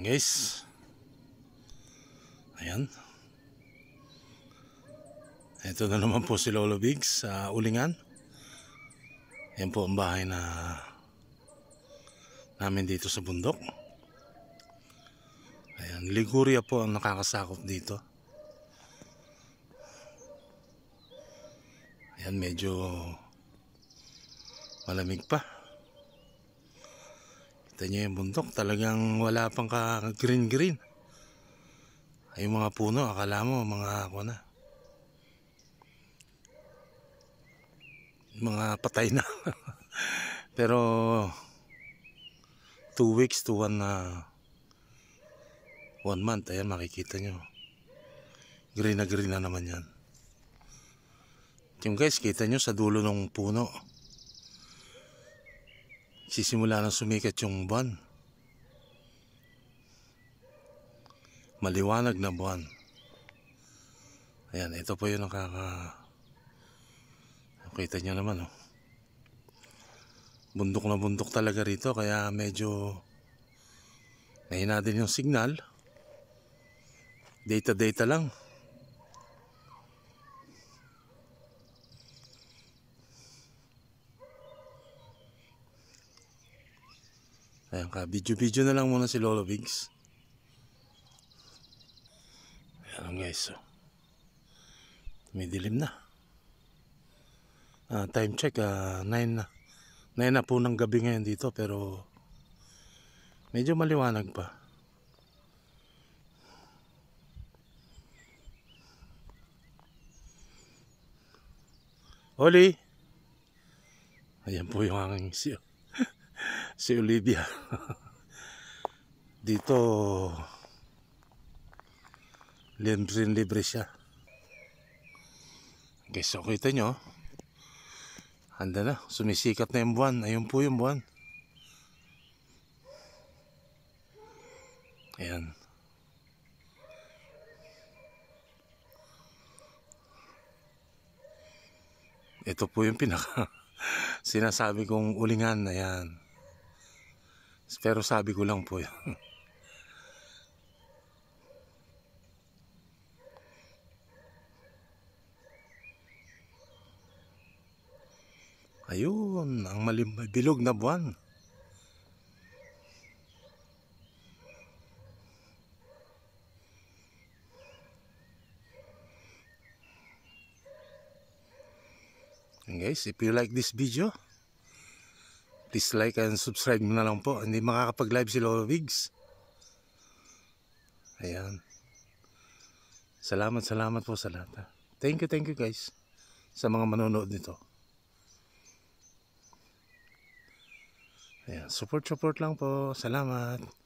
Ayan guys. Ayan. Ito na naman po si Lolo Big sa Ulingan. Ayan po ang bahay na namin dito sa bundok. Ayan, Liguria po ang nakakasakop dito. Ayan, medyo malamig pa. Kita nyo yung bundok, talagang wala pang ka-green-green. Ay yung mga puno, akala mo mga ako na. Mga patay na. Pero 2 weeks to one, uh, one month, ayan makikita nyo. Green na green na naman yan. Yung guys, kita nyo sa dulo ng puno. Sisimula na sumikat yung buwan. Maliwanag na buwan. Ayan, ito po yung nakaka... Nakita nyo naman, oh. Bundok na bundok talaga rito, kaya medyo nahina din yung signal. Data-data lang. Ayan ka, video-video na lang muna si Lolo Bigs. Ayan guys, so. May dilim na. Uh, time check, uh, ah, 9 na. 9 na po ng gabi ngayon dito pero medyo maliwanag pa. Oli! Ayan po yung hangin siya. si Olivia dito libre libre siya guys so kita nyo handa na sumisikat na yung buwan ayun po yung buwan ayan ito po yung pinaka sinasabi kong ulingan ayan pero sabi ko lang po yun. Ayun, ang malim bilog na buwan. And guys, if you like this video, dislike and subscribe mo na lang po hindi makakapag live si Lolo Wigs ayan salamat salamat po sa lahat thank you thank you guys sa mga manonood nito ayan support support lang po salamat